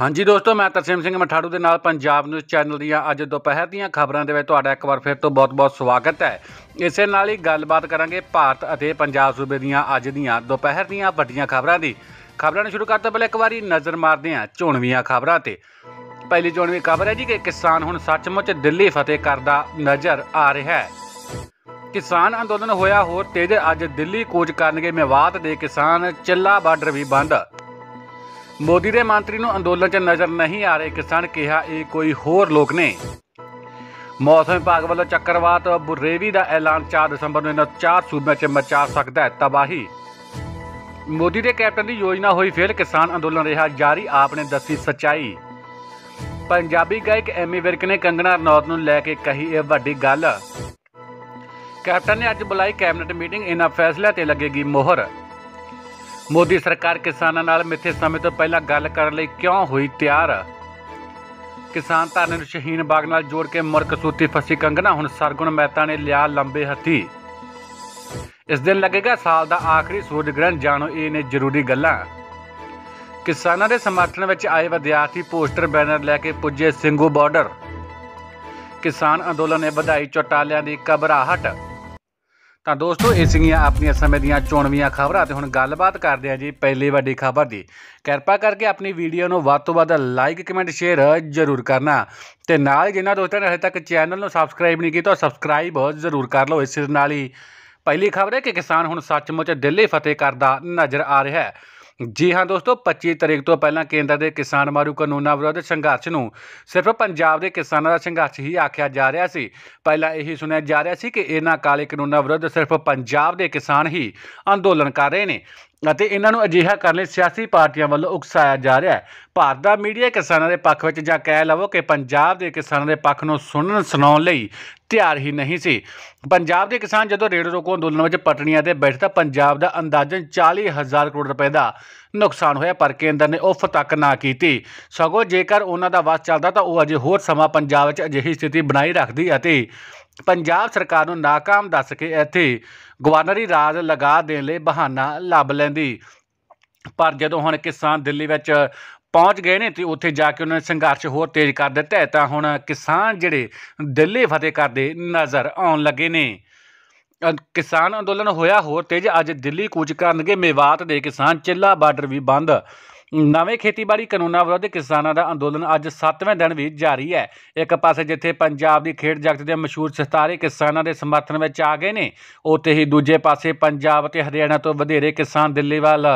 ਹਾਂਜੀ ਦੋਸਤੋ ਮੈਂ ਤਰਸੇਮ ਸਿੰਘ ਮਠਾੜੂ ਦੇ ਨਾਲ ਪੰਜਾਬ ਨਿਊਜ਼ ਚੈਨਲ ਦੀਆਂ ਅੱਜ ਦੁਪਹਿਰ ਦੀਆਂ ਖਬਰਾਂ ਦੇ ਵਿੱਚ ਤੁਹਾਡਾ ਇੱਕ ਵਾਰ ਫਿਰ ਤੋਂ ਬਹੁਤ-ਬਹੁਤ ਸਵਾਗਤ ਹੈ ਇਸੇ ਨਾਲ ਹੀ ਗੱਲਬਾਤ ਕਰਾਂਗੇ ਭਾਰਤ ਅਤੇ ਪੰਜਾਬ ਸੂਬੇ ਦੀਆਂ ਅੱਜ ਦੀਆਂ ਦੁਪਹਿਰ ਦੀਆਂ ਵੱਡੀਆਂ ਖਬਰਾਂ ਦੀ ਖਬਰਾਂ ਨੂੰ ਸ਼ੁਰੂ ਕਰਦੇ ਪਹਿਲੇ ਇੱਕ ਵਾਰੀ ਨਜ਼ਰ ਮਾਰਦੇ ਹਾਂ ਝੋਣਵੀਆਂ ਖਬਰਾਂ ਤੇ ਪਹਿਲੀ ਝੋਣਵੀ ਖਬਰ ਹੈ ਜੀ ਕਿ ਕਿਸਾਨ ਹੁਣ ਸੱਚਮੁੱਚ ਦਿੱਲੀ ਫਤਿਹ ਕਰਦਾ ਨਜ਼ਰ ਆ ਰਿਹਾ ਹੈ ਕਿਸਾਨ ਅੰਦੋਲਨ ਹੋਇਆ ਹੋਰ ਤੇਜ਼ ਅੱਜ ਦਿੱਲੀ ਕੂਚ ਕਰਨਗੇ ਮੇਵਾਤ ਦੇ ਕਿਸਾਨ ਚਿੱਲਾ ਬਾਰਡਰ ਵੀ ਬੰਦ ਮੋਦੀ ਦੇ ਮੰਤਰੀ ਨੂੰ ਅੰਦੋਲਨ 'ਚ ਨਜ਼ਰ ਨਹੀਂ ਆ ਰਹੇ ਕਿਸਾਨ ਕਿਹਾ ਇਹ ਕੋਈ ਹੋਰ ਲੋਕ ਨੇ ਮੌਸਮ ਵਿਭਾਗ ਵੱਲੋਂ ਚੱਕਰਵਾਤ ਬੁਰੇਵੀ ਦਾ ਐਲਾਨ 4 ਦਸੰਬਰ ਨੂੰ ਇਹਨਾਂ ਚਾਰ ਸੂਬਿਆਂ 'ਚ ਮਚਾ ਸਕਦਾ ਹੈ ਤਬਾਹੀ ਮੋਦੀ ਦੇ ਕੈਪਟਨ ਦੀ ਯੋਜਨਾ ਹੋਈ ਫੇਲ ਕਿਸਾਨ ਅੰਦੋਲਨ ਰਿਹਾ ਜਾਰੀ ਆਪ ਨੇ ਦੱਸੀ ਸਚਾਈ ਪੰਜਾਬੀ ਗਾਇਕ ਐਮੀ ਵਿਰਕ ਨੇ ਕੰਗਣਾ ਰਣੌਤ ਨੂੰ ਲੈ ਕੇ ਕਹੀ ਇਹ ਵੱਡੀ ਗੱਲ ਕੈਪਟਨ ਨੇ ਅੱਜ ਬੁਲਾਈ ਕੈਬਨਿਟ ਮੀਟਿੰਗ ਇਹਨਾਂ ਫੈਸਲਿਆਂ ਤੇ ਲੱਗੇਗੀ ਮੋਹਰ ਮੋਦੀ ਸਰਕਾਰ ਕਿਸਾਨਾਂ ਨਾਲ ਮਿੱਥੇ ਸਮੇਂ ਤੋਂ ਪਹਿਲਾਂ ਗੱਲ ਕਰਨ ਲਈ ਕਿਉਂ ਹੋਈ ਤਿਆਰ ਕਿਸਾਨ ਧਰਨੇ ਨੂੰ ਸ਼ਹੀਨ ਬਾਗ ਨਾਲ ਜੋੜ ਕੇ ਮਰਕਸੂਤੀ ਫਸੀ ਕੰਗਨਾ ਹੁਣ ਸਰਗੁਣ ਮਹਿਤਾ ਨੇ ਲਿਆ ਲੰਬੇ ਹੱਥੀ ਇਸ ਦਿਨ ਲੱਗੇਗਾ ਸਾਲ ਦਾ ਆਖਰੀ ਸੂਰਜ ਗ੍ਰਹਿਣ ਜਾਣੋ ਇਹ ਨੇ ਜ਼ਰੂਰੀ ਗੱਲਾਂ ਕਿਸਾਨਾਂ ਦੇ ਸਮਰਥਨ ਵਿੱਚ ਆਏ ਵਿਦਿਆਰਥੀ ਪੋਸਟਰ ਬੈਨਰ ਲੈ ਕੇ ਪੁੱਜੇ ਸਿੰਘੂ ਬਾਰਡਰ ਕਿਸਾਨ ਅੰਦੋਲਨ ਨੇ ਵਧਾਈ ਚਟਾਲਿਆਂ ਦੀ ਕਬਰਾਹਟ ਤਾਂ ਦੋਸਤੋ ਇਹ ਸੀਗੀਆਂ ਆਪਣੀਆਂ ਸਮੇਂ ਦੀਆਂ ਚੋਣਵੀਆਂ ਖਬਰਾਂ ਤੇ ਹੁਣ ਗੱਲਬਾਤ ਕਰਦੇ ਆ ਜੀ ਪਹਿਲੀ ਵੱਡੀ ਖਬਰ ਦੀ ਕਿਰਪਾ ਕਰਕੇ ਆਪਣੀ ਵੀਡੀਓ ਨੂੰ ਵੱਧ ਤੋਂ ਵੱਧ ਲਾਈਕ ਕਮੈਂਟ ਸ਼ੇਅਰ ਜ਼ਰੂਰ ਕਰਨਾ ਤੇ ਨਾਲ ਜਿਨ੍ਹਾਂ ਦੋਸਤਾਂ ਨੇ ਹਜੇ ਤੱਕ ਚੈਨਲ ਨੂੰ ਸਬਸਕ੍ਰਾਈਬ ਨਹੀਂ ਕੀਤਾ ਸਬਸਕ੍ਰਾਈਬ ਜ਼ਰੂਰ ਕਰ ਲਓ ਇਸ ਨਾਲ ਹੀ ਪਹਿਲੀ ਖਬਰ ਹੈ ਕਿ ਕਿਸਾਨ ਹੁਣ ਸੱਚਮੁੱਚ ਦਿੱਲੀ ਫਤਿਹ ਕਰਦਾ ਨਜ਼ਰ ਆ ਰਿਹਾ ਹੈ ਜੀ ਹਾਂ ਦੋਸਤੋ 25 ਤਰੀਕ ਤੋਂ ਪਹਿਲਾਂ ਕੇਂਦਰ ਦੇ ਕਿਸਾਨ ਮਾਰੂ ਕਾਨੂੰਨਾਂ ਵਿਰੁੱਧ ਸੰਘਰਸ਼ ਨੂੰ ਸਿਰਫ ਪੰਜਾਬ ਦੇ ਕਿਸਾਨਾਂ ਦਾ ਸੰਘਰਸ਼ ਹੀ ਆਖਿਆ ਜਾ ਰਿਹਾ ਸੀ ਪਹਿਲਾਂ ਇਹੀ ਸੁਣਿਆ ਜਾ ਰਿਹਾ ਸੀ ਕਿ ਇਹਨਾਂ ਕਾਲੇ ਕਾਨੂੰਨਾਂ ਵਿਰੁੱਧ ਸਿਰਫ ਪੰਜਾਬ ਦੇ ਕਿਸਾਨ ਹੀ ਅੰਦੋਲਨ ਕਰ ਰਹੇ ਨੇ ਅਤੇ ਇਹਨਾਂ ਨੂੰ ਅਜਿਹਾ ਕਰਨ ਲਈ ਸਿਆਸੀ ਪਾਰਟੀਆਂ ਵੱਲੋਂ ਉਕਸਾਇਆ ਜਾ ਰਿਹਾ ਹੈ ਭਾਰਤ ਦਾ ਮੀਡੀਆ ਕਿਸਾਨਾਂ ਦੇ ਪੱਖ ਵਿੱਚ ਜਾਂ ਕਹਿ ਲਵੋ ਕਿ ਪੰਜਾਬ ਦੇ ਕਿਸਾਨਾਂ ਦੇ ਪੱਖ ਨੂੰ ਸੁਣਨ ਸੁਣਾਉਣ ਲਈ ਤਿਆਰ ਹੀ ਨਹੀਂ ਸੀ ਪੰਜਾਬ ਦੇ ਕਿਸਾਨ ਜਦੋਂ ਰੇਡ ਰੋਕੋ ਅੰਦੋਲਨ ਵਿੱਚ ਪਟਣੀਆਂ ਤੇ ਬੈਠੇ ਤਾਂ ਪੰਜਾਬ ਦਾ ਅੰਦਾਜ਼ਨ 40000 ਕਰੋੜ ਰੁਪਏ ਦਾ ਨੁਕਸਾਨ ਹੋਇਆ ਪਰ ਕੇਂਦਰ ਨੇ ਉਫ ਤੱਕ ਨਾ ਕੀਤੀ ਸਗੋਂ ਜੇਕਰ ਉਹਨਾਂ ਦਾ ਵਾਸ ਚੱਲਦਾ ਤਾਂ ਉਹ ਅਜੇ ਹੋਰ ਸਮਾਂ ਪੰਜਾਬ ਵਿੱਚ ਅਜਿਹੀ ਸਥਿਤੀ ਬਣਾਈ ਰੱਖਦੀ ਅਤੇ ਪੰਜਾਬ ਸਰਕਾਰ ਨੂੰ ناکਾਮ ਦੱਸ ਕੇ ਇੱਥੇ ਗਵਰਨਰੀ ਰਾਜ ਲਗਾ ਦੇਣ ਲਈ ਬਹਾਨਾ ਲੱਭ ਲੈਂਦੀ ਪਰ ਜਦੋਂ ਹੁਣ ਕਿਸਾਨ ਦਿੱਲੀ ਵਿੱਚ ਪਹੁੰਚ ਗਏ ਨੇ ਤੇ ਉੱਥੇ ਜਾ ਕੇ ਉਹਨਾਂ ਨੇ ਸੰਘਰਸ਼ ਹੋਰ ਤੇਜ਼ ਕਰ ਦਿੱਤਾ ਹੈ ਤਾਂ ਹੁਣ ਕਿਸਾਨ ਜਿਹੜੇ ਦਿੱਲੀ ਫਤਿਹ ਕਰਦੇ ਨਜ਼ਰ ਆਉਣ ਲੱਗੇ ਨੇ ਕਿਸਾਨ ਅੰਦੋਲਨ ਹੋਇਆ ਹੋਰ ਤੇਜ਼ ਅੱਜ ਦਿੱਲੀ ਕੂਚ ਕਰਨਗੇ ਮੇਵਾਤ ਦੇ ਕਿਸਾਨ ਚਿੱਲਾ ਬਾਰਡਰ ਵੀ ਬੰਦ ਨਵੇਂ ਖੇਤੀਬਾੜੀ ਕਾਨੂੰਨਾਂ ਵਿਰੁੱਧ ਕਿਸਾਨਾਂ ਦਾ ਅੰਦੋਲਨ ਅੱਜ 7ਵੇਂ ਦਿਨ ਵੀ ਜਾਰੀ ਹੈ ਇੱਕ ਪਾਸੇ ਜਿੱਥੇ ਪੰਜਾਬ ਦੀ ਖੇਡ ਜਗਤ ਦੇ ਮਸ਼ਹੂਰ ਸਿਤਾਰੇ ਕਿਸਾਨਾਂ ਦੇ ਸਮਰਥਨ ਵਿੱਚ ਆ ਗਏ ਨੇ ਉੱਥੇ ਹੀ ਦੂਜੇ ਪਾਸੇ ਪੰਜਾਬ ਤੇ ਹਰਿਆਣਾ ਤੋਂ ਵਧੇਰੇ ਕਿਸਾਨ ਦਿੱਲੀ ਵੱਲ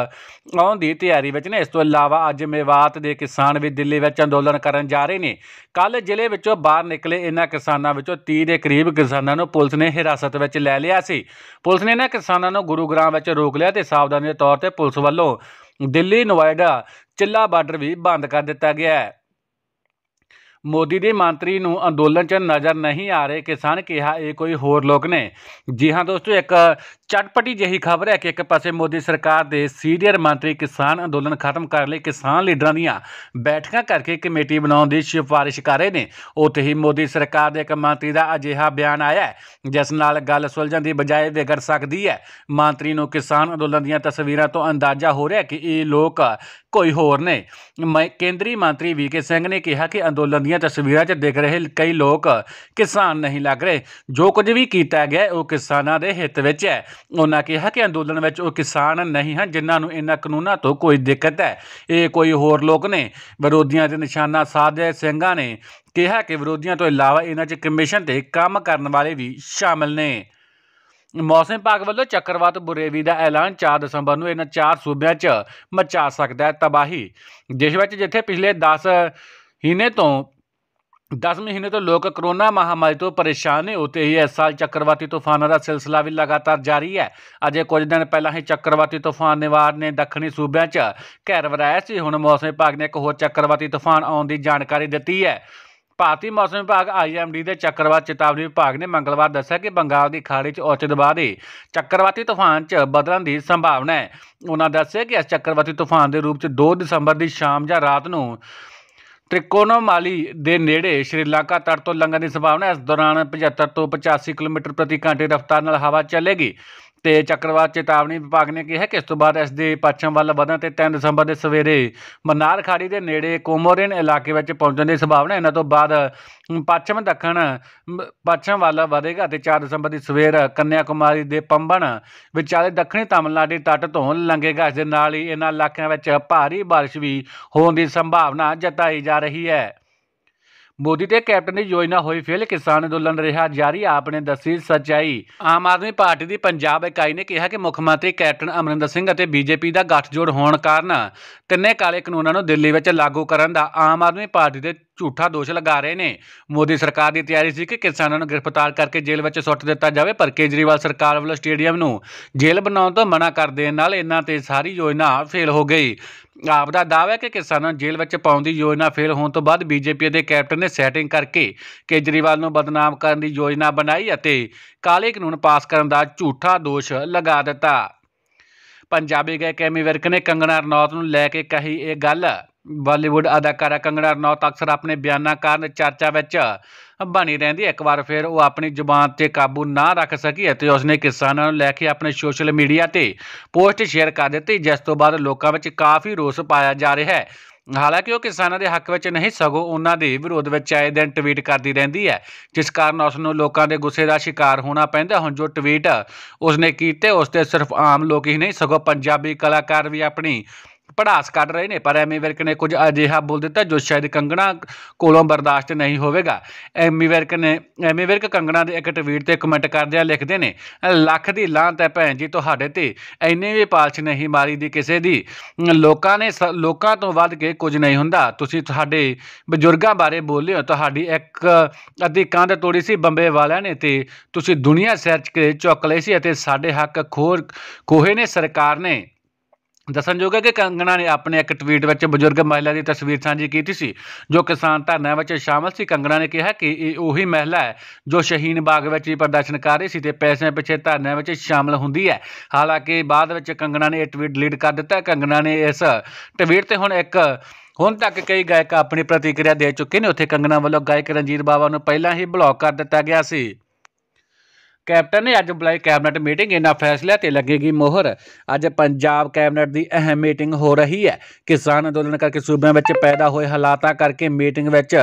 ਆਉਣ ਦੀ ਤਿਆਰੀ ਵਿੱਚ ਨੇ ਇਸ ਤੋਂ ਇਲਾਵਾ ਅੱਜ ਮੇਵਾਤ ਦੇ ਕਿਸਾਨ ਵੀ ਦਿੱਲੀ ਵਿੱਚ ਅੰਦੋਲਨ ਕਰਨ ਜਾ ਰਹੇ ਨੇ ਕੱਲ ਜ਼ਿਲ੍ਹੇ ਵਿੱਚੋਂ ਬਾਹਰ ਨਿਕਲੇ ਇਨ੍ਹਾਂ ਕਿਸਾਨਾਂ ਵਿੱਚੋਂ 30 ਦੇ ਕਰੀਬ ਕਿਸਾਨਾਂ ਨੂੰ ਪੁਲਿਸ ਨੇ ਹਿਰਾਸਤ ਵਿੱਚ ਲੈ ਲਿਆ ਸੀ ਪੁਲਿਸ ਨੇ ਇਹਨਾਂ ਕਿਸਾਨਾਂ ਨੂੰ ਗੁਰੂਗ੍ਰਾਮ ਵਿੱਚ ਰੋਕ ਲਿਆ ਤੇ ਸਾਵਧਾਨੀ ਦੇ ਤੌਰ ਤੇ ਪੁਲਿਸ ਵੱਲੋਂ ਦਿੱਲੀ ਨੋਇਡਾ ਚਿੱਲਾ ਬਾਰਡਰ ਵੀ ਬੰਦ ਕਰ ਦਿੱਤਾ ਗਿਆ ਹੈ ਮੋਦੀ ਦੇ ਮੰਤਰੀ ਨੂੰ ਅੰਦੋਲਨ 'ਚ ਨਜ਼ਰ ਨਹੀਂ ਆ ਰਹੇ ਕਿਸਾਨ ਕਿਹਾ ਇਹ ਕੋਈ ਹੋਰ ਲੋਕ ਨੇ ਜੀ ਹਾਂ ਦੋਸਤੋ ਇੱਕ ਚਟਪਟੀ ਜਿਹੀ ਖਬਰ ਹੈ ਕਿ ਇੱਕ ਪਾਸੇ ਮੋਦੀ ਸਰਕਾਰ ਦੇ ਸੀਨੀਅਰ ਮੰਤਰੀ ਕਿਸਾਨ ਅੰਦੋਲਨ ਖਤਮ ਕਰਨ ਲਈ ਕਿਸਾਨ ਲੀਡਰਾਂ ਦੀਆਂ ਬੈਠਕਾਂ ਕਰਕੇ ਕਮੇਟੀ ਬਣਾਉਣ ਦੀ ਸਿਫਾਰਿਸ਼ ਕਰ ਰਹੇ ਨੇ ਉੱਥੇ ਹੀ ਮੋਦੀ ਸਰਕਾਰ ਦੇ ਇੱਕ ਮੰਤਰੀ ਦਾ ਅਜਿਹਾ ਬਿਆਨ ਆਇਆ ਹੈ ਜਿਸ ਨਾਲ ਗੱਲ ਸੁਲਝਣ ਦੀ ਬਜਾਏ ਵਿਗੜ ਸਕਦੀ ਹੈ ਮੰਤਰੀ ਨੂੰ ਕਿਸਾਨ ਅੰਦੋਲਨ ਦੀਆਂ ਤਸਵੀਰਾਂ ਤੋਂ ਅੰਦਾਜ਼ਾ ਹੋ ਰਿਹਾ ਕਿ ਇਹ ਲੋਕ ਕੋਈ ਹੋਰ ਨੇ ਕੇਂਦਰੀ ਮੰਤਰੀ ਵੀਕੇ ਸਿੰਘ ਨੇ ਕਿਹਾ ਕਿ ਅੰਦੋਲਨ ਦੀਆਂ ਤਸਵੀਰਾਂ 'ਚ ਦਿਖ ਰਹੇ ਕਈ ਲੋਕ ਕਿਸਾਨ ਨਹੀਂ ਲੱਗ ਰਹੇ ਜੋ ਕੁਝ ਵੀ ਕੀਤਾ ਗਿਆ ਉਹ ਕਿਸਾਨਾਂ ਦੇ ਹਿੱਤ ਵਿੱਚ ਹੈ ਉਹਨਾਂ ਕਿਹਾ ਕਿ ਅੰਦੋਲਨ ਵਿੱਚ ਉਹ ਕਿਸਾਨ ਨਹੀਂ ਹਨ ਜਿਨ੍ਹਾਂ ਨੂੰ ਇਹਨਾਂ ਕਾਨੂੰਨਾਂ ਤੋਂ ਕੋਈ ਦਿੱਕਤ ਹੈ ਇਹ ਕੋਈ ਹੋਰ ਲੋਕ ਨੇ ਵਿਰੋਧੀਆਂ ਦੇ ਨਿਸ਼ਾਨਾ ਸਾਧਿਆ ਸਿੰਘਾਂ ਨੇ ਕਿਹਾ ਕਿ ਵਿਰੋਧੀਆਂ ਤੋਂ ਇਲਾਵਾ ਇਹਨਾਂ 'ਚ ਕਮਿਸ਼ਨ ਤੇ ਕੰਮ ਕਰਨ ਵਾਲੇ ਵੀ ਸ਼ਾਮਲ ਨੇ ਮੌਸਮ ਵਿਭਾਗ ਵੱਲੋਂ ਚੱਕਰਵਾਤ ਬੁਰੇਵੀ ਦਾ ਐਲਾਨ 4 ਦਸੰਬਰ ਨੂੰ ਇਹਨਾਂ ਚਾਰ ਸੂਬਿਆਂ 'ਚ ਮਚਾ ਸਕਦਾ ਹੈ ਤਬਾਹੀ ਜਿਸ ਵਿੱਚ ਜਿੱਥੇ ਪਿਛਲੇ 10 ਮਹੀਨੇ ਤੋਂ 10 ਮਹੀਨੇ ਤੋਂ ਲੋਕ ਕਰੋਨਾ ਮਹਾਮਾਰੀ ਤੋਂ ਪਰੇਸ਼ਾਨ ਨੇ ਉਤੇ ਹੀ ਇਸ ਸਾਲ ਚੱਕਰਵਾਤੀ ਤੂਫਾਨਾਂ ਦਾ ਸਿਲਸਿਲਾ ਵੀ ਲਗਾਤਾਰ ਜਾਰੀ ਹੈ ਅਜੇ ਕੁਝ ਦਿਨ ਪਹਿਲਾਂ ਹੀ ਚੱਕਰਵਾਤੀ ਤੂਫਾਨ ਨਿਵਾਰ ਨੇ ਦੱਖਣੀ ਸੂਬਿਆਂ 'ਚ ਘੇਰ ਵਰਾਇਆ ਸੀ ਹੁਣ ਮੌਸਮ ਵਿਭਾਗ ਨੇ ਇੱਕ ਹੋਰ ਚੱਕਰਵਾਤੀ ਤੂਫਾਨ ਆਉਣ ਦੀ ਜਾਣਕਾਰੀ ਦਿੱਤੀ ਹੈ ਭਾਰਤੀ ਮੌਸਮ ਵਿਭਾਗ ਆਈਐਮਡੀ ਦੇ ਚੱਕਰਵਾਤ ਚੇਤਾਵਨੀ ਵਿਭਾਗ ਨੇ ਮੰਗਲਵਾਰ ਦੱਸਿਆ ਕਿ ਬੰਗਾਲ ਦੀ ਖਾੜੀ 'ਚ ਉੱਚ ਦਬਾਅ ਦੇ ਚੱਕਰਵਾਤੀ ਤੂਫਾਨ 'ਚ ਬਦਲਣ ਦੀ ਸੰਭਾਵਨਾ ਹੈ ਉਹਨਾਂ ਦੱਸਿਆ ਕਿ ਇਸ ਚੱਕਰਵਾਤੀ ਤੂਫਾਨ ਦੇ ਰੂਪ 'ਚ 2 ਦਸੰਬਰ ਦੀ ਸ਼ਾਮ ਜਾਂ ਰਾਤ ਨੂੰ ਤ੍ਰਿਕੋਣਮਾਲੀ ਦੇ ਨੇੜੇ ਸ਼੍ਰੀਲੰਕਾ ਤੱਟ ਤੋਂ ਲੰਘਣ ਦੀ ਸੰਭਾਵਨਾ ਹੈ ਇਸ ਦੌਰਾਨ 75 ਤੋਂ 85 ਕਿਲੋਮੀਟਰ ਪ੍ਰਤੀ ਘੰਟੇ ਰਫ਼ਤਾਰ ਨਾਲ ਹਵਾ ਚੱਲੇਗੀ ਤੇ ਚੱਕਰਵਾਤ ਚੇਤਾਵਨੀ ਵਿਭਾਗ ਨੇ ਕਿਹਾ ਕਿ ਇਸ ਤੋਂ ਬਾਅਦ ਇਸ ਦੇ ਪੱਛਮ ਵੱਲ ਵਧਣ ਤੇ 3 ਦਸੰਬਰ ਦੇ ਸਵੇਰੇ ਮਨਾਰ ਖਾੜੀ ਦੇ ਨੇੜੇ ਕੋਮੋਰਿਨ ਇਲਾਕੇ ਵਿੱਚ ਪਹੁੰਚਣ ਦੀ ਸੰਭਾਵਨਾ ਇਹਨਾਂ ਤੋਂ ਬਾਅਦ ਪੱਛਮ ਦੱਖਣ ਪੱਛਮ ਵੱਲ ਵਧੇਗਾ ਤੇ 4 ਦਸੰਬਰ ਦੀ ਸਵੇਰ ਕੰਨਿਆ ਕੁਮਾਰੀ ਦੇ ਪੰਬਣ ਵਿਚਾਲੇ ਦੱਖਣੀ ਤਮਿਲਨਾਡੂ ਤੱਟ ਤੋਂ ਲੰਘੇਗਾ ਇਸ ਦੇ ਨਾਲ ਹੀ ਇਹਨਾਂ ਇਲਾਕਿਆਂ ਵਿੱਚ ਭਾਰੀ ਬਾਰਿਸ਼ ਵੀ ਹੋਣ ਦੀ ਸੰਭਾਵਨਾ ਜਤਾਈ ਜਾ ਰਹੀ ਹੈ ਮੋਦੀ ਤੇ ਕੈਪਟਨ ਦੀ ਯੋਜਨਾ ਹੋਈ ਫੇਲ ਕਿਸਾਨ ਅੰਦੋਲਨ ਰਿਹਾ ਜਾਰੀ ਆਪਨੇ ਦੱਸੀ ਸੱਚਾਈ ਆਮ ਆਦਮੀ ਪਾਰਟੀ ਦੀ ਪੰਜਾਬ ਇਕਾਈ ਨੇ ਕਿਹਾ ਕਿ ਮੁੱਖ ਮੰਤਰੀ ਕੈਪਟਨ ਅਮਰਿੰਦਰ ਸਿੰਘ ਅਤੇ ਬੀਜੇਪੀ ਦਾ ਗੱਠਜੋੜ ਹੋਣ ਕਾਰਨ ਤਿੰਨੇ ਕਾਲੇ ਕਾਨੂੰਨਾਂ ਨੂੰ ਦਿੱਲੀ ਵਿੱਚ ਲਾਗੂ ਕਰਨ ਦਾ ਆਮ ਆਦਮੀ ਪਾਰਟੀ ਦੇ ਝੂਠਾ ਦੋਸ਼ ਲਗਾ ਰਹੇ ਨੇ ਮੋਦੀ ਸਰਕਾਰ ਦੀ ਤਿਆਰੀ ਸੀ ਕਿ ਕਿਸਾਨਾਂ ਨੂੰ ਗ੍ਰਿਫਤਾਰ ਕਰਕੇ ਜੇਲ੍ਹ ਵਿੱਚ ਸੁੱਟ ਦਿੱਤਾ ਜਾਵੇ ਪਰ ਕੇਜਰੀਵਾਲ ਸਰਕਾਰ ਵੱਲੋਂ ਸਟੇਡੀਅਮ ਨੂੰ ਜੇਲ੍ਹ ਬਣਾਉਣ ਤੋਂ ਮਨਾ ਕਰ ਦੇਣ ਨਾਲ ਇਹਨਾਂ ਤੇ ਸਾਰੀ ਯੋਜਨਾ ਫੇਲ ਹੋ ਗਈ ਆਪ ਦਾ ਦਾਅਵਾ ਹੈ ਕਿ ਕਿਸਾਨਾਂ ਨੂੰ ਜੇਲ੍ਹ ਵਿੱਚ ਪਾਉਣ ਦੀ ਯੋਜਨਾ ਫੇਲ ਹੋਣ ਤੋਂ ਬਾਅਦ ਬੀਜੇਪੀ ਦੇ ਕੈਪਟਨ ਨੇ ਸੈਟਿੰਗ ਕਰਕੇ ਕੇਜਰੀਵਾਲ ਨੂੰ ਬਦਨਾਮ ਕਰਨ ਦੀ ਯੋਜਨਾ ਬਣਾਈ ਅਤੇ ਕਾਲੇ ਕਾਨੂੰਨ ਪਾਸ ਕਰਨ ਦਾ ਝੂਠਾ ਦੋਸ਼ ਲਗਾ ਦਿੱਤਾ ਪੰਜਾਬੀ ਗਾਇਕ ਐਮੀ ਵਿਰਕ ਨੇ ਕੰਗਣਾ ਰਣੌਤ ਨੂੰ ਲੈ ਕੇ ਕਹੀ ਇਹ ਗੱਲ ਬਾਲੀਵੁੱਡ ਅਦਾਕਾਰਾ ਕੰਗਣਾ ਰਣੌਤ ਅਕਸਰ ਆਪਣੇ ਬਿਆਨਾਂ ਕਾਰਨ ਚਰਚਾ ਵਿੱਚ ਬਣੀ ਰਹਿੰਦੀ ਇੱਕ ਵਾਰ ਫਿਰ ਉਹ ਆਪਣੀ ਜ਼ੁਬਾਨ ਤੇ ਕਾਬੂ ਨਾ ਰੱਖ ਸਕੀ ਅਤੇ ਉਸਨੇ ਕਿਸਾਨਾਂ ਨੂੰ ਲੈ ਕੇ ਆਪਣੇ ਸੋਸ਼ਲ ਮੀਡੀਆ ਤੇ ਪੋਸਟ ਸ਼ੇਅਰ ਕਰ ਦਿੱਤੀ ਜਿਸ ਤੋਂ ਬਾਅਦ ਲੋਕਾਂ ਵਿੱਚ ਕਾਫੀ ਰੋਸ ਪਾਇਆ ਜਾ ਰਿਹਾ ਹੈ ਹਾਲਾਂਕਿ ਉਹ ਕਿਸਾਨਾਂ ਦੇ ਹੱਕ ਵਿੱਚ ਨਹੀਂ ਸਗੋ ਉਹਨਾਂ ਦੇ ਵਿਰੋਧ ਵਿੱਚ ਆਏ ਦਿਨ ਟਵੀਟ ਕਰਦੀ ਰਹਿੰਦੀ ਹੈ ਜਿਸ ਕਾਰਨ ਉਸ ਨੂੰ ਲੋਕਾਂ ਦੇ ਗੁੱਸੇ ਦਾ ਸ਼ਿਕਾਰ ਹੋਣਾ ਪੈਂਦਾ ਹੁਣ ਜੋ ਟਵੀਟ ਉਸਨੇ ਕੀਤੇ ਉਸ ਤੇ ਸਿਰਫ ਆਮ ਲੋਕ ਹੀ ਨਹੀਂ ਸਗੋ ਪੰਜਾਬੀ ਕਲਾਕਾਰ ਵੀ ਆਪਣੀ ਪੜਾਸ ਕੱਢ ਰਹੇ ਨੇ ਪਰ ਐਮੀ ਵਰਕ ਨੇ ਕੁਝ ਅਜਿਹਾ ਬੋਲ ਦਿੱਤਾ ਜੋ ਸ਼ਾਇਦ ਕੰਗਣਾ ਕੋਲੋਂ ਬਰਦਾਸ਼ਤ ਨਹੀਂ ਹੋਵੇਗਾ ਐਮੀ ਵਰਕ ਨੇ ਐਮੀ ਵਰਕ ਕੰਗਣਾ ਦੇ ਇੱਕ ਟਵੀਟ ਤੇ ਕਮੈਂਟ ਕਰਦਿਆਂ ਲਿਖਦੇ ਨੇ ਲੱਖ ਦੀ ਲਾਂਤ ਹੈ ਭੈਣ ਜੀ ਤੁਹਾਡੇ ਤੇ ਐਨੇ ਵੀ ਪਾਲਸ਼ ਨਹੀਂ ਮਾਰੀ ਦੀ ਕਿਸੇ ਦੀ ਲੋਕਾਂ ਨੇ ਲੋਕਾਂ ਤੋਂ ਵੱਧ ਕੇ ਕੁਝ ਨਹੀਂ ਹੁੰਦਾ ਤੁਸੀਂ ਤੁਹਾਡੇ ਬਜ਼ੁਰਗਾਂ ਬਾਰੇ ਬੋਲੇ ਹੋ ਤੁਹਾਡੀ ਇੱਕ ਅੱਧੀ ਕੰਧ ਤੋੜੀ ਸੀ ਬੰਬੇ ਵਾਲਿਆਂ ਨੇ ਤੇ ਤੁਸੀਂ ਦੁਨੀਆ ਸਿਰ ਕੇ ਚੁੱਕ ਲਈ ਸੀ ਅਤੇ ਸਾਡੇ ਹੱਕ ਖੋਰ ਕੋਹੇ ਨੇ ਸਰਕਾਰ ਨੇ ਦੱਸਣਯੋਗ ਹੈ ਕਿ ਕੰਗਣਾ ਨੇ ਆਪਣੇ ਇੱਕ ਟਵੀਟ ਵਿੱਚ ਬਜ਼ੁਰਗ ਮਹਿਲਾ ਦੀ ਤਸਵੀਰ ਸਾਂਝੀ ਕੀਤੀ ਸੀ ਜੋ ਕਿਸਾਨ ਧਰਨਾ ਵਿੱਚ ਸ਼ਾਮਲ ਸੀ ਕੰਗਣਾ ਨੇ ਕਿਹਾ ਕਿ ਇਹ ਉਹੀ ਮਹਿਲਾ ਹੈ ਜੋ ਸ਼ਹੀਨ ਬਾਗ ਵਿੱਚ ਵੀ ਪ੍ਰਦਰਸ਼ਨ ਕਰ ਰਹੀ ਸੀ ਤੇ ਪੈਸਿਆਂ ਪਿੱਛੇ ਧਰਨਾ ਵਿੱਚ ਸ਼ਾਮਲ ਹੁੰਦੀ ਹੈ ਹਾਲਾਂਕਿ ਬਾਅਦ ਵਿੱਚ ਕੰਗਣਾ ਨੇ ਇਹ ਟਵੀਟ ਡਿਲੀਟ ਕਰ ਦਿੱਤਾ ਕੰਗਣਾ ਨੇ ਇਸ ਟਵੀਟ ਤੇ ਹੁਣ ਇੱਕ ਹੁਣ ਤੱਕ ਕਈ ਗਾਇਕ ਆਪਣੀ ਪ੍ਰਤੀਕਿਰਿਆ ਦੇ ਚੁੱਕੇ ਨੇ ਉੱਥੇ ਕੰਗਣਾ ਵੱਲੋਂ ਗਾਇਕ ਰਣਜੀਤ ਬਾਵਾ ਨੂੰ ਪਹਿਲਾਂ ਹੀ ਬਲੌਕ ਕਰ ਦਿੱਤਾ ਗਿਆ ਸੀ ਕੈਪਟਨ ਨੇ ਅੱਜ ਬੁਲਾਈ ਕੈਬਨਿਟ ਮੀਟਿੰਗ ਇਹਨਾਂ ਫੈਸਲਿਆਂ ਤੇ ਲੱਗੇਗੀ ਮੋਹਰ ਅੱਜ ਪੰਜਾਬ ਕੈਬਨਿਟ ਦੀ ਅਹਿਮ ਮੀਟਿੰਗ ਹੋ ਰਹੀ ਹੈ ਕਿਸਾਨ ਅੰਦੋਲਨ ਕਰਕੇ ਸੂਬਿਆਂ ਵਿੱਚ ਪੈਦਾ ਹੋਏ ਹਾਲਾਤਾਂ ਕਰਕੇ ਮੀਟਿੰਗ ਵਿੱਚ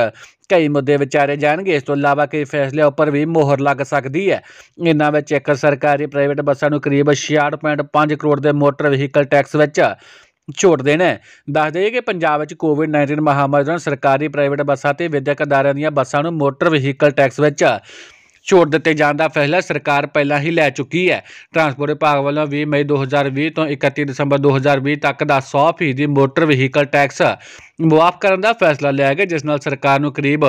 ਕਈ ਮੁੱਦੇ ਵਿਚਾਰੇ ਜਾਣਗੇ ਇਸ ਤੋਂ ਇਲਾਵਾ ਕਈ ਫੈਸਲਿਆਂ ਉੱਪਰ ਵੀ ਮੋਹਰ ਲੱਗ ਸਕਦੀ ਹੈ ਇਹਨਾਂ ਵਿੱਚ ਇੱਕ ਸਰਕਾਰੀ ਪ੍ਰਾਈਵੇਟ ਬੱਸਾਂ ਨੂੰ ਕਰੀਬ 66.5 ਕਰੋੜ ਦੇ ਮੋਟਰ ਵਹੀਕਲ ਟੈਕਸ ਵਿੱਚ ਛੋਟ ਦੇਣਾ ਦੱਸ ਦਈਏ ਕਿ ਪੰਜਾਬ ਵਿੱਚ ਕੋਵਿਡ-19 ਮਹਾਮਾਰੀ ਦੌਰਾਨ ਸਰਕਾਰੀ ਪ੍ਰਾਈਵੇਟ ਬੱਸਾਂ ਤੇ ਵਿਦਿਅਕ ਅਦਾਰਿਆਂ ਦੀਆਂ ਬੱਸਾਂ ਨੂੰ ਮੋਟਰ ਵਹੀਕਲ ਟੈਕਸ ਵਿੱਚ ਛੋੜ ਦਿੱਤੇ ਜਾਣ ਦਾ ਫੈਸਲਾ ਸਰਕਾਰ ਪਹਿਲਾਂ ਹੀ ਲੈ ਚੁੱਕੀ ਹੈ ਟਰਾਂਸਪੋਰਟ ਵਿਭਾਗ ਵੱਲੋਂ 20 ਮਈ 2020 ਤੋਂ 31 ਦਸੰਬਰ 2020 ਤੱਕ ਦਾ 100% ਮੋਟਰ ਵਹੀਕਲ ਟੈਕਸ ਮੁਆਫ ਕਰਨ ਦਾ ਫੈਸਲਾ ਲਿਆ ਗਿਆ ਜਿਸ ਨਾਲ ਸਰਕਾਰ ਨੂੰ ਕਰੀਬ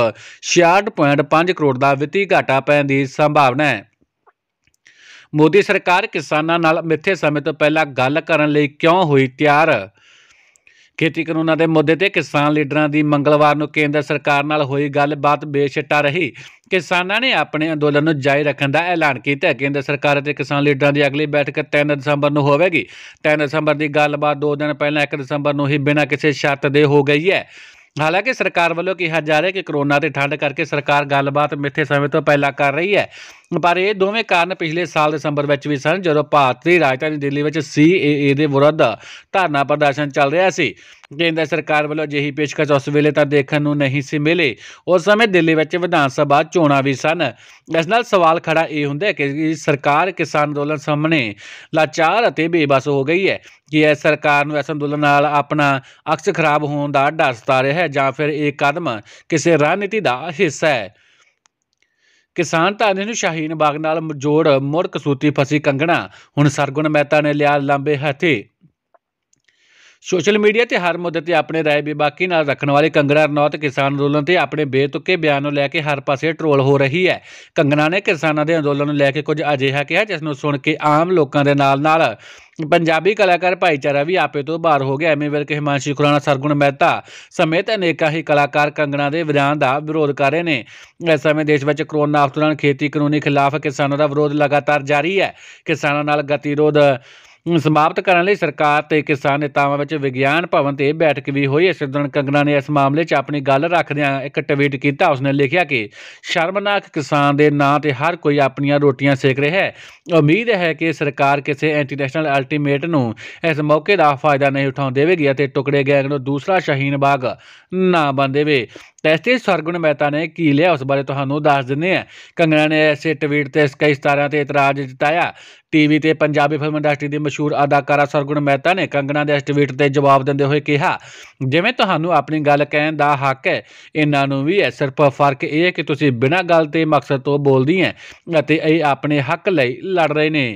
66.5 ਕਰੋੜ ਦਾ ਵਿੱਤੀ ਘਾਟਾ ਪੈਣ ਦੀ ਸੰਭਾਵਨਾ ਹੈ ਮੋਦੀ ਸਰਕਾਰ ਕਿਸਾਨਾਂ ਨਾਲ ਮਿੱਥੇ ਸਮੇਂ ਤੋਂ ਪਹਿਲਾਂ ਗੱਲ ਕਰਨ ਲਈ ਕਿਉਂ ਹੋਈ ਤਿਆਰ ਖੇਤੀ ਕਾਨੂੰਨਾਂ ਦੇ ਮੁੱਦੇ ਤੇ ਕਿਸਾਨ ਲੀਡਰਾਂ ਦੀ ਮੰਗਲਵਾਰ ਨੂੰ ਕੇਂਦਰ ਸਰਕਾਰ ਨਾਲ ਹੋਈ ਗੱਲਬਾਤ ਬੇਸ਼ਿੱਟਾ ਰਹੀ ਕਿਸਾਨਾਂ ਨੇ ਆਪਣੇ ਅੰਦੋਲਨ ਨੂੰ ਜਾਰੀ ਰੱਖਣ ਦਾ ਐਲਾਨ ਕੀਤਾ ਕੇਂਦਰ ਸਰਕਾਰ ਅਤੇ ਕਿਸਾਨ ਲੀਡਰਾਂ ਦੀ ਅਗਲੀ ਬੈਠਕ 3 ਦਸੰਬਰ ਨੂੰ ਹੋਵੇਗੀ 3 ਦਸੰਬਰ ਦੀ ਗੱਲਬਾਤ 2 ਦਿਨ ਪਹਿਲਾਂ 1 ਦਸੰਬਰ ਨੂੰ ਹੀ ਬਿਨਾਂ ਕਿਸੇ ਸ਼ਰਤ ਦੇ ਹੋ ਗਈ ਹੈ ਹਾਲਾਂਕਿ ਸਰਕਾਰ ਵੱਲੋਂ ਕਿਹਾ ਜਾ ਰਿਹਾ ਹੈ ਕਿ ਕਰੋਨਾ ਤੇ ਠੰਡ ਕਰਕੇ ਸਰਕਾਰ ਗੱਲਬਾਤ ਮਿੱਥੇ ਸਮੇਂ ਤੋਂ ਪਹਿਲਾਂ ਕਰ ਰਹੀ ਹੈ ਪਰ ਇਹ ਦੋਵੇਂ ਕਾਰਨ ਪਿਛਲੇ ਸਾਲ ਦਸੰਬਰ ਵਿੱਚ ਵੀ ਸਨ ਜਦੋਂ ਭਾਰਤੀ ਰਾਜਧਾਨੀ ਦਿੱਲੀ ਵਿੱਚ ਸੀਏਏ ਦੇ ਵਿਰੁੱਧ ਧਰਨਾ ਪ੍ਰਦਰਸ਼ਨ ਚੱਲ ਰਿਹਾ ਸੀ ਕੇਂਦਰ ਸਰਕਾਰ ਵੱਲੋਂ ਜਿਹੀ ਪੇਸ਼ਕਸ਼ ਉਸ ਵੇਲੇ ਤਾਂ ਦੇਖਣ ਨੂੰ ਨਹੀਂ ਸੀ ਮਿਲੇ ਉਸ ਸਮੇਂ ਦਿੱਲੀ ਵਿੱਚ ਵਿਧਾਨ ਸਭਾ ਚੋਣਾਂ ਵੀ ਸਨ ਇਸ ਨਾਲ ਸਵਾਲ ਖੜਾ ਇਹ ਹੁੰਦਾ ਹੈ ਕਿ ਸਰਕਾਰ ਕਿਸਾਨ ਅੰਦੋਲਨ ਸਾਹਮਣੇ ਲਾਚਾਰ ਅਤੇ ਬੇਬਸ ਹੋ ਗਈ ਹੈ ਕਿ ਇਹ ਸਰਕਾਰ ਨੂੰ ਇਸ ਅੰਦੋਲਨ ਨਾਲ ਆਪਣਾ ਅਕਸ ਖਰਾਬ ਹੋਣ ਦਾ ਡਰ ਸਤਾ ਰਿਹਾ ਹੈ ਜਾਂ ਫਿਰ ਇਹ ਕਦਮ ਕਿਸੇ ਰਣਨੀਤੀ ਦਾ ਹਿੱਸਾ ਹੈ ਕਿਸਾਨ ਧਾਨੇ ਨੂੰ ਸ਼ਾਹੀਨ ਬਾਗ ਨਾਲ ਜੋੜ ਮੁੜ ਕਸੂਤੀ ਫਸੀ ਕੰਗਣਾ ਹੁਣ ਸਰਗੁਣ ਮਹਿਤਾ ਨੇ ਲਿਆ ਲਾਂਬੇ ਹੱਥੇ ਸੋਸ਼ਲ ਮੀਡੀਆ ਤੇ ਹਰ ਮੁੱਦੇ ਤੇ ਆਪਣੇ رائے ਬੇਬਾਕੀ ਨਾਲ ਰੱਖਣ ਵਾਲੇ ਕੰਗਣਾ ਰਣੌਤ ਕਿਸਾਨ ਅੰਦੋਲਨ ਤੇ ਆਪਣੇ ਬੇਤੁਕੇ ਬਿਆਨ ਨੂੰ ਲੈ ਕੇ ਹਰ ਪਾਸੇ ਟਰੋਲ ਹੋ ਰਹੀ ਹੈ ਕੰਗਣਾ ਨੇ ਕਿਸਾਨਾਂ ਦੇ ਅੰਦੋਲਨ ਨੂੰ ਲੈ ਕੇ ਕੁਝ ਅਜਿਹਾ ਕਿਹਾ ਜਿਸ ਨੂੰ ਸੁਣ ਕੇ ਆਮ ਲੋਕਾਂ ਦੇ ਨਾਲ-ਨਾਲ ਪੰਜਾਬੀ ਕਲਾਕਾਰ ਭਾਈਚਾਰਾ ਵੀ ਆਪੇ ਤੋਂ ਬਾਹਰ ਹੋ ਗਿਆ ਐਵੇਂ ਵਰਕੇ ਹਿਮਾਂਸ਼ੀ ਖੁਰਾਣਾ ਸਰਗੁਣ ਮਹਿਤਾ ਸਮੇਤ ਅਨੇਕਾਂ ਹੀ ਕਲਾਕਾਰ ਕੰਗਣਾ ਦੇ ਵਿਧਾਨ ਦਾ ਵਿਰੋਧ ਕਰ ਰਹੇ ਨੇ ਇਸ ਸਮੇਂ ਦੇਸ਼ ਵਿੱਚ ਕਰੋਨਾ ਆਫਤ ਦੌਰਾਨ ਖੇਤੀ ਕਾਨੂੰਨੀ ਖਿਲਾਫ ਕਿਸਾਨਾਂ ਦਾ ਵਿਰੋਧ ਲਗਾਤਾਰ ਜਾਰੀ ਹੈ ਕਿਸਾਨਾਂ ਨਾਲ ਗਤੀਰੋਧ ਸਮਾਪਤ ਕਰਨ ਲਈ ਸਰਕਾਰ ਤੇ ਕਿਸਾਨ ਨੇਤਾਵਾਂ ਵਿੱਚ ਵਿਗਿਆਨ ਭਵਨ ਤੇ ਬੈਠਕ ਵੀ ਹੋਈ ਇਸ ਦਿਨ ਕੰਗਨਾ ਨੇ ਇਸ ਮਾਮਲੇ 'ਚ ਆਪਣੀ ਗੱਲ ਰੱਖਦਿਆਂ ਇੱਕ ਟਵੀਟ ਕੀਤਾ ਉਸਨੇ ਲਿਖਿਆ ਕਿ ਸ਼ਰਮਨਾਕ ਕਿਸਾਨ ਦੇ ਨਾਂ ਤੇ ਹਰ ਕੋਈ ਆਪਣੀਆਂ ਰੋਟੀਆਂ ਸੇਕ ਰਿਹਾ ਹੈ ਉਮੀਦ ਹੈ ਕਿ ਸਰਕਾਰ ਕਿਸੇ ਨੈਸ਼ਨਲ ਅਲਟੀਮੇਟ ਨੂੰ ਇਸ ਮੌਕੇ ਦਾ ਫਾਇਦਾ ਨਹੀਂ ਉਠਾਉਣ ਦੇਵੇਗੀ ਅਤੇ ਟੁਕੜੇ ਗੈਂਗ ਨੂੰ ਦੂਸਰਾ ਸ਼ਹੀਨ ਬਾਗ ਨਾ ਬਣ ਦੇਵੇ ਟੈਸਟੇ ਸਰਗੁਣ ਮਹਿਤਾ ਨੇ ਕੀ ਲਿਆ ਉਸ ਬਾਰੇ ਤੁਹਾਨੂੰ ਦੱਸ ਦਿੰਨੇ ਆ ਕੰਗਣਾ ਨੇ ਐਸੇ ਟਵੀਟ ਤੇ ਕਈ ਸਤਾਰਾਂ ਤੇ ਇਤਰਾਜ਼ ਜਤਾਇਆ ਟੀਵੀ ਤੇ ਪੰਜਾਬੀ ਫਿਲਮ ਇੰਡਸਟਰੀ ਦੇ ਮਸ਼ਹੂਰ ਅਦਾਕਾਰਾ ਸਰਗੁਣ ਮਹਿਤਾ ਨੇ ਕੰਗਣਾ ਦੇ ਇਸ ਟਵੀਟ ਤੇ ਜਵਾਬ ਦਿੰਦੇ ਹੋਏ ਕਿਹਾ ਜਿਵੇਂ ਤੁਹਾਨੂੰ ਆਪਣੀ ਗੱਲ ਕਹਿਣ ਦਾ ਹੱਕ ਹੈ ਇਹਨਾਂ ਨੂੰ ਵੀ ਹੈ ਸਿਰਫ ਫਰਕ ਇਹ ਹੈ ਕਿ ਤੁਸੀਂ ਬਿਨਾਂ ਗੱਲ ਤੇ ਮਕਸਦ ਤੋਂ ਬੋਲਦੀ ਹੈ ਅਤੇ ਇਹ ਆਪਣੇ ਹੱਕ ਲਈ ਲੜ ਰਹੇ ਨੇ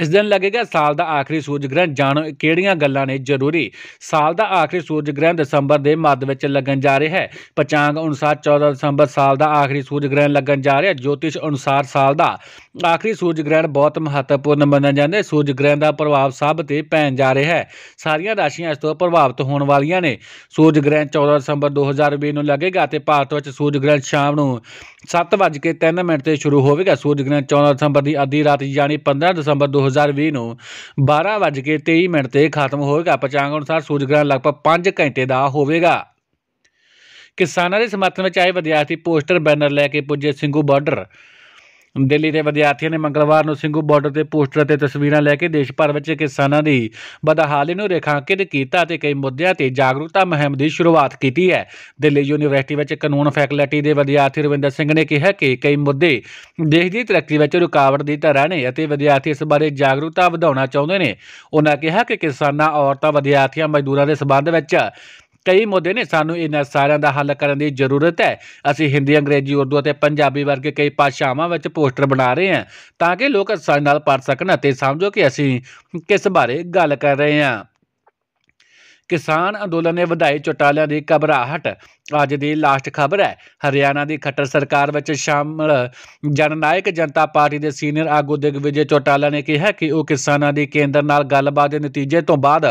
ਇਸ ਦਿਨ ਲੱਗੇਗਾ ਸਾਲ ਦਾ ਆਖਰੀ ਸੂਰਜ ਗ੍ਰਹਿਣ ਜਾਣੋ ਕਿਹੜੀਆਂ ਗੱਲਾਂ ਨੇ ਜ਼ਰੂਰੀ ਸਾਲ ਦਾ ਆਖਰੀ ਸੂਰਜ ਗ੍ਰਹਿਣ ਦਸੰਬਰ ਦੇ ਮੱਧ ਵਿੱਚ ਲੱਗਣ ਜਾ ਰਿਹਾ ਹੈ ਪਚਾਂਗ ਅਨੁਸਾਰ 14 ਦਸੰਬਰ ਸਾਲ ਦਾ ਆਖਰੀ ਸੂਰਜ ਗ੍ਰਹਿਣ ਲੱਗਣ ਜਾ ਰਿਹਾ ਜੋਤਿਸ਼ ਅਨੁਸਾਰ ਸਾਲ ਦਾ ਆਖਰੀ ਸੂਰਜ ਗ੍ਰਹਿਣ ਬਹੁਤ ਮਹੱਤਵਪੂਰਨ ਮੰਨਿਆ ਜਾਂਦਾ ਹੈ ਸੂਰਜ ਗ੍ਰਹਿਣ ਦਾ ਪ੍ਰਭਾਵ ਸਭ ਤੇ ਪੈਣ ਜਾ ਰਿਹਾ ਹੈ ਸਾਰੀਆਂ ਰਾਸ਼ੀਆਂ ਇਸ ਤੋਂ ਪ੍ਰਭਾਵਿਤ ਹੋਣ ਵਾਲੀਆਂ ਨੇ ਸੂਰਜ ਗ੍ਰਹਿਣ 14 ਦਸੰਬਰ 2020 ਨੂੰ ਲੱਗੇਗਾ ਤੇ ਭਾਰਤ ਵਿੱਚ ਸੂਰਜ ਗ੍ਰਹਿਣ ਸ਼ਾਮ ਨੂੰ 7:03 ਮਿੰਟ ਤੇ ਸ਼ੁਰੂ ਹੋਵੇਗਾ ਸੂਰਜ ਗ੍ਰਹਿਣ 14 ਦਸੰਬਰ ਦੀ ਅੱਧੀ ਰਾਤ ਯਾਨੀ 15 ਦਸੰਬਰ 2020 2020 ਨੂੰ 12:23 ਮਿੰਟ ਤੇ ਖਤਮ ਹੋਏਗਾ ਪਚਾਂਗ ਅਨੁਸਾਰ ਸੂਰਜ ਗ੍ਰਹਿਣ ਲਗਭਗ 5 ਘੰਟੇ ਦਾ ਹੋਵੇਗਾ ਕਿਸਾਨਾਂ ਦੇ ਸਮਰਥਨ ਵਿੱਚ ਆਏ ਵਿਦਿਆਰਥੀ ਪੋਸਟਰ ਬੈਨਰ ਲੈ ਕੇ ਪੁੱਜੇ ਸਿੰਘੂ ਬਾਰਡਰ ਦਿੱਲੀ ਦੇ ਵਿਦਿਆਰਥੀਆਂ ਨੇ ਮੰਗਲਵਾਰ ਨੂੰ ਸਿੰਘੂ ਬਾਰਡਰ ਤੇ ਪੋਸਟਰ ਅਤੇ ਤਸਵੀਰਾਂ ਲੈ ਕੇ ਦੇਸ਼ ਭਰ ਵਿੱਚ ਕਿਸਾਨਾਂ ਦੀ ਬਦਹਾਲੀ ਨੂੰ ਰੇਖਾਂਕਿਤ ਕੀਤਾ ਅਤੇ ਕਈ ਮੁੱਦਿਆਂ ਤੇ ਜਾਗਰੂਕਤਾ ਮੁਹਿੰਮ ਦੀ ਸ਼ੁਰੂਆਤ ਕੀਤੀ ਹੈ ਦਿੱਲੀ ਯੂਨੀਵਰਸਿਟੀ ਵਿੱਚ ਕਾਨੂੰਨ ਫੈਕਲਟੀ ਦੇ ਵਿਦਿਆਰਥੀ ਰਵਿੰਦਰ ਸਿੰਘ ਨੇ ਕਿਹਾ ਕਿ ਕਈ ਮੁੱਦੇ ਦੇਸ਼ ਦੀ ਤਰੱਕੀ ਵਿੱਚ ਰੁਕਾਵਟ ਦੀ ਤਰ੍ਹਾਂ ਨੇ ਅਤੇ ਵਿਦਿਆਰਥੀ ਇਸ ਬਾਰੇ ਜਾਗਰੂਕਤਾ ਵਧਾਉਣਾ ਚਾਹੁੰਦੇ ਨੇ ਉਹਨਾਂ ਕਿਹਾ ਕਿ ਕਿਸਾਨਾਂ ਔਰਤਾਂ ਵਿਦਿਆਰਥੀਆਂ ਮਜ਼ਦੂਰਾਂ ਦੇ ਸਬੰਧ ਵਿੱਚ ਕਈ ਮੁੱਦੇ ਨੇ ਸਾਨੂੰ ਇਹਨਾਂ ਸਾਰਿਆਂ ਦਾ ਹੱਲ ਕਰਨ ਦੀ ਜ਼ਰੂਰਤ ਹੈ ਅਸੀਂ ਹਿੰਦੀ ਅੰਗਰੇਜ਼ੀ ਉਰਦੂ ਅਤੇ ਪੰਜਾਬੀ ਵਰਗੇ ਕਈ ਭਾਸ਼ਾਵਾਂ ਵਿੱਚ ਪੋਸਟਰ ਬਣਾ ਰਹੇ ਹਾਂ ਤਾਂ ਕਿ ਲੋਕ ਸਾਡੇ ਨਾਲ ਪੜ ਸਕਣ ਅਤੇ ਸਮਝੋ ਕਿ ਅਸੀਂ ਕਿਸ ਬਾਰੇ ਗੱਲ ਕਰ ਰਹੇ ਹਾਂ ਕਿਸਾਨ ਅੰਦੋਲਨ ਨੇ ਵਧਾਈ ਚਟਾਲਿਆਂ ਦੀ ਘਬਰਾਹਟ ਅੱਜ ਦੀ ਲਾਸਟ ਖਬਰ ਹੈ ਹਰਿਆਣਾ ਦੀ ਖੱਟਰ ਸਰਕਾਰ ਵਿੱਚ ਸ਼ਾਮਲ ਜਨਨਾਇਕ ਜਨਤਾ ਪਾਰਟੀ ਦੇ ਸੀਨੀਅਰ ਆਗੂ ਵਿਜੇ ਚੋਟਾਲਾ ਨੇ ਕਿਹਾ ਕਿ ਉਹ ਕਿਸਾਨਾਂ ਦੀ ਕੇਂਦਰ ਨਾਲ ਗੱਲਬਾਤ ਦੇ ਨਤੀਜੇ ਤੋਂ ਬਾਅਦ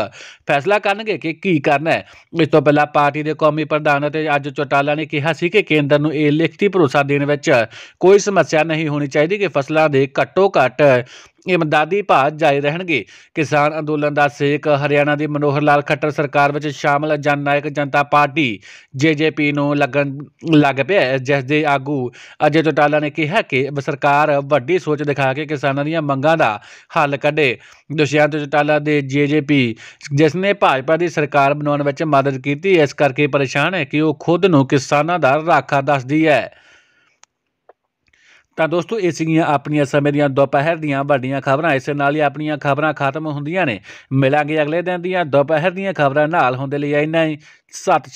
ਫੈਸਲਾ ਕਰਨਗੇ ਕਿ ਕੀ ਕਰਨਾ ਹੈ ਇਸ ਤੋਂ ਪਹਿਲਾਂ ਪਾਰਟੀ ਦੇ ਕੌਮੀ ਪ੍ਰਧਾਨ ਅਤੇ ਅੱਜ ਚੋਟਾਲਾ ਨੇ ਕਿਹਾ ਸੀ ਕਿ ਕੇਂਦਰ ਨੂੰ ਇਹ ਲਿਖਤੀ ਭਰੋਸਾ ਦੇਣ ਵਿੱਚ ਕੋਈ ਸਮੱਸਿਆ ਨਹੀਂ ਹੋਣੀ ਚਾਹੀਦੀ ਕਿ ਫਸਲਾਂ ਦੇ ਘੱਟੋ ਘੱਟ ਇਮਦਾਦੀ ਭਾਅ ਜਾਰੀ ਰਹਿਣਗੇ ਕਿਸਾਨ ਅੰਦੋਲਨ ਦਾ ਸੇਕ ਹਰਿਆਣਾ ਦੀ ਮਨੋਹਰ ਲਾਲ ਖੱਟਰ ਸਰਕਾਰ ਵਿੱਚ ਸ਼ਾਮਲ ਜਨ ਨਾਇਕ ਜਨਤਾ ਪਾਰਟੀ ਜੇਜੇਪੀ ਨੂੰ ਲੱਗਣ ਲੱਗ ਪਿਆ ਜਿਸ ਦੇ ਆਗੂ ਅਜੇ ਚੋਟਾਲਾ ਨੇ ਕਿਹਾ ਕਿ ਸਰਕਾਰ ਵੱਡੀ ਸੋਚ ਦਿਖਾ ਕੇ ਕਿਸਾਨਾਂ ਦੀਆਂ ਮੰਗਾਂ ਦਾ ਹੱਲ ਕੱਢੇ ਦੁਸ਼ਯੰਤ ਚੋਟਾਲਾ ਦੇ ਜੇਜੇਪੀ ਜਿਸ ਨੇ ਭਾਜਪਾ ਦੀ ਸਰਕਾਰ ਬਣਾਉਣ ਵਿੱਚ ਮਦਦ ਕੀਤੀ ਇਸ ਕਰਕੇ ਪਰੇਸ਼ਾਨ ਹੈ ਕਿ ਉਹ ਖੁਦ ਨੂੰ ਕਿਸਾਨਾਂ ਦਾ ਰਾਖਾ ਦੱਸਦੀ ਹੈ ਤਾਂ ਦੋਸਤੋ ਇਹ ਸੀਗੀਆਂ ਆਪਣੀਆਂ ਸਮੇਂ ਦੀਆਂ ਦੁਪਹਿਰ ਦੀਆਂ ਵੱਡੀਆਂ ਖਬਰਾਂ ਇਸੇ ਨਾਲ ਹੀ ਆਪਣੀਆਂ ਖਬਰਾਂ ਖਤਮ ਹੁੰਦੀਆਂ ਨੇ ਮਿਲਾਂਗੇ ਅਗਲੇ ਦਿਨ ਦੀਆਂ ਦੁਪਹਿਰ ਦੀਆਂ ਖਬਰਾਂ ਨਾਲ ਹੁੰਦੇ ਲਈ ਇੰਨਾ ਹੀ ਸਤਿ